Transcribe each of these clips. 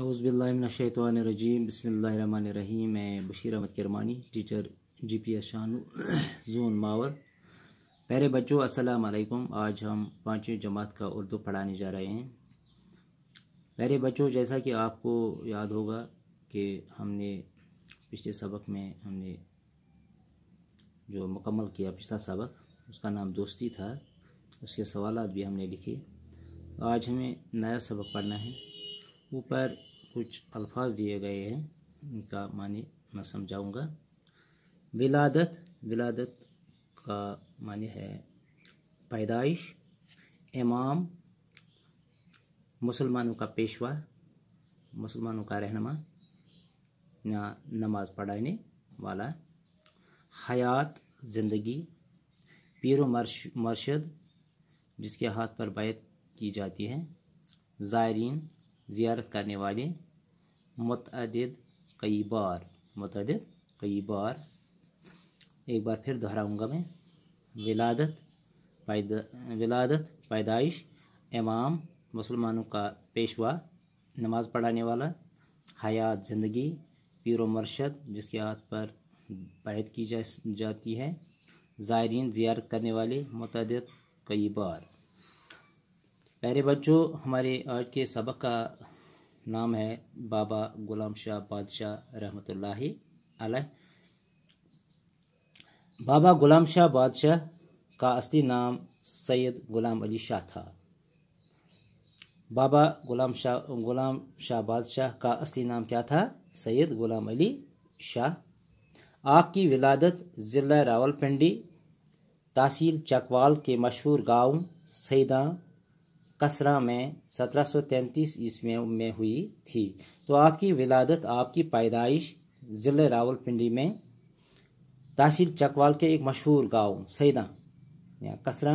हाउसबिल्लाशतवानरजीम बसमीम मैं Bashir Ahmad Kirmani teacher G P S शानू ज़ून मावर पहरे बच्चों अस्सलाम वालेकुम आज हम पाँचवीं जमात का उर्दू पढ़ाने जा रहे हैं पहरे बच्चों जैसा कि आपको याद होगा कि हमने पिछले सबक में हमने जो मुकम्मल किया पिछला सबक उसका नाम दोस्ती था उसके सवाल भी हमने लिखे आज हमें नया सबक पढ़ना है ऊपर कुछ अल्फाज दिए गए हैं इनका मानी मैं समझाऊंगा विलादत विलादत का मानी है पैदाइश इमाम मुसलमानों का पेशवा मुसलमानों का रहनमा या नमाज़ पढ़ाने वाला हयात ज़िंदगी पीर मर्श मरशद जिसके हाथ पर बैत की जाती है ज़ायरीन ज़ियारत करने वाले मतद कई बार मतद कई बार एक बार फिर दोहराऊँगा मैं विलादत पैदा विलादत पैदाइश इमाम मुसलमानों का पेशवा नमाज़ पढ़ाने वाला हयात ज़िंदगी पीर मरशद जिसके हाथ पर बैत की जा, जाती है ज़ायरीन ज़ियारत करने वाले मतदद कई बार प्यारे बच्चों हमारे आज के सबक का नाम है बाबा गुलाम शाह बादशाह रहमत अलह बाबा गुलाम शाह बादशाह का असली नाम सैयद गुलाम अली शाह था बाबा गुलाम शाह गुलाम शाह बादशाह का असली नाम क्या था सैयद गुलाम अली शाह आपकी विलादत ज़िला रावलपिंडी तहसील चकवाल के मशहूर गांव सैदा कसरा में 1733 ईस्वी में हुई थी तो आपकी विलादत आपकी पैदाइश ज़िले रावलपिंडी में तहसील चकवाल के एक मशहूर गांव सैदा या कसरा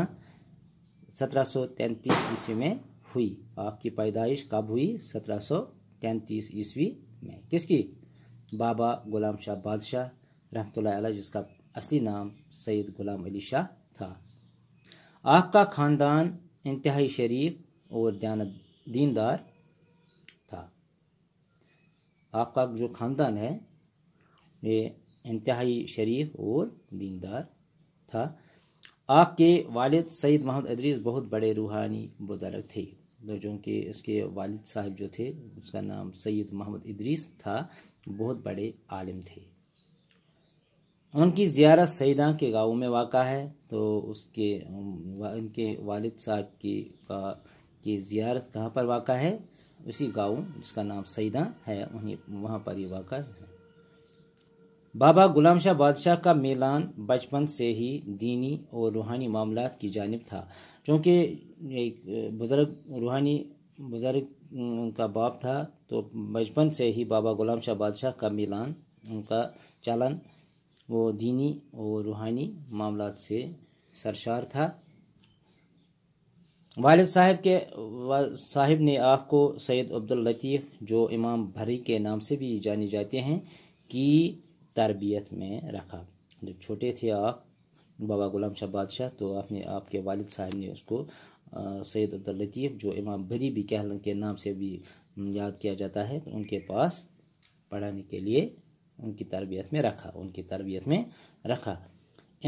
1733 ईस्वी में हुई आपकी पैदाइश कब हुई 1733 ईस्वी में किसकी बाबा गुलाम शाह बादशाह रहमत जिसका असली नाम सैद गुलाम अली शाह था आपका ख़ानदान इंतहाई शरीफ और दयान दीनदार था आपका जो ख़ानदान है ये इंतहाई शरीफ और दीनदार था आपके वालिद सईद मोहम्मद अदरीस बहुत बड़े रूहानी बुज़ुर्ग थे तो जो कि उसके वालिद साहब जो थे उसका नाम सैयद मोहम्मद इदरीस था बहुत बड़े आलिम थे उनकी ज़ियारत सईदा के गाँव में वाक़ है तो उसके उनके वालिद साहब की का कि ज़ियारत कहाँ पर वाक़ है उसी गाँव जिसका नाम सईदा है वहीं वहाँ पर ये वाक़ है बाबा गुलाम शाह बादशाह का मिलान बचपन से ही दीनी और रूहानी मामला की जानब था चूँकि एक बुज़ुर्ग रूहानी बुज़ुर्ग उनका बाप था तो बचपन से ही बाबा गुलाम शाह बादशाह का मिलान उनका चलन वो दीनी और रूहानी मामला से सरशार था वाल साहब के साहिब ने आपको सैयद अब्दुल लतीफ़ जो इमाम भरी के नाम से भी जाने जाते हैं की तरबियत में रखा जब छोटे थे आप बाबा गुलाम शाह बादशाह तो आपने आपके वालिद साहब ने उसको सैयद अब्दुल लतीफ़ जो इमाम भरी भी कहल के नाम से भी याद किया जाता है तो उनके पास पढ़ाने के लिए उनकी तरबियत में रखा उनकी तरबियत में रखा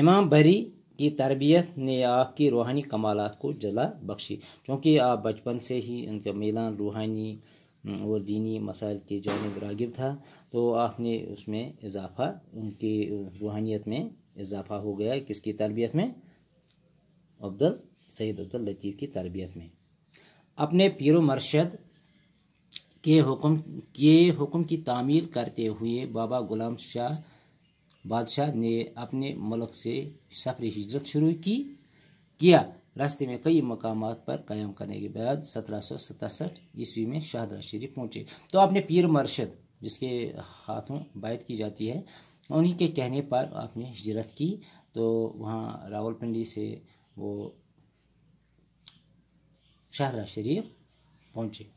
इमाम भरी की तरबियत ने आपकी रूहानी कमालत को जला बख्शी चूँकि आप बचपन से ही उनका मिलान रूहानी हम्म, और दीनी मसाइल की जानब रागिब था तो आपने उसमें इजाफा उनकी रूहानियत में इजाफा हो गया किसकी तरबियत में अब्दुल सैद अब्दुल लतीफ़ की तरबियत में अपने पीर मरशद के हुक्म के हुक्म की तामील करते हुए बाबा गुलाम शाह बादशाह ने अपने मुल्क से सफरी हिजरत शुरू की किया रास्ते में कई मकाम पर कायम करने के बाद सत्रह सौ सतासठ ईस्वी में शाहदरा शरीफ पहुँचे तो आपने पीर मरशद जिसके हाथों बायत की जाती है उन्हीं के कहने पर आपने हिजरत की तो वहाँ रावलपिंडी से वो शाहदरा शरीफ पहुँचे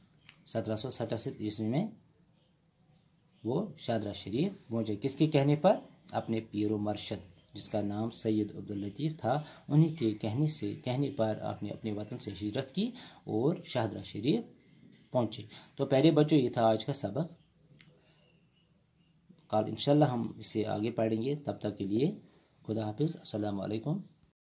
सत्रह सौ सतासठ ईस्वी में वो शादरा शरीफ पहुँचे किसके कहने पर अपने पीर मरशद जिसका नाम सैयद अब्दुल लतीफ़ था उन्हीं के कहने से कहने पर आपने अपने वतन से हिजरत की और शाहदरा शरीफ पहुँचे तो पहले बच्चों ये था आज का सबक कल इनशाला हम इसे आगे पढ़ेंगे तब तक के लिए खुदा हाफिज़ अल्लाम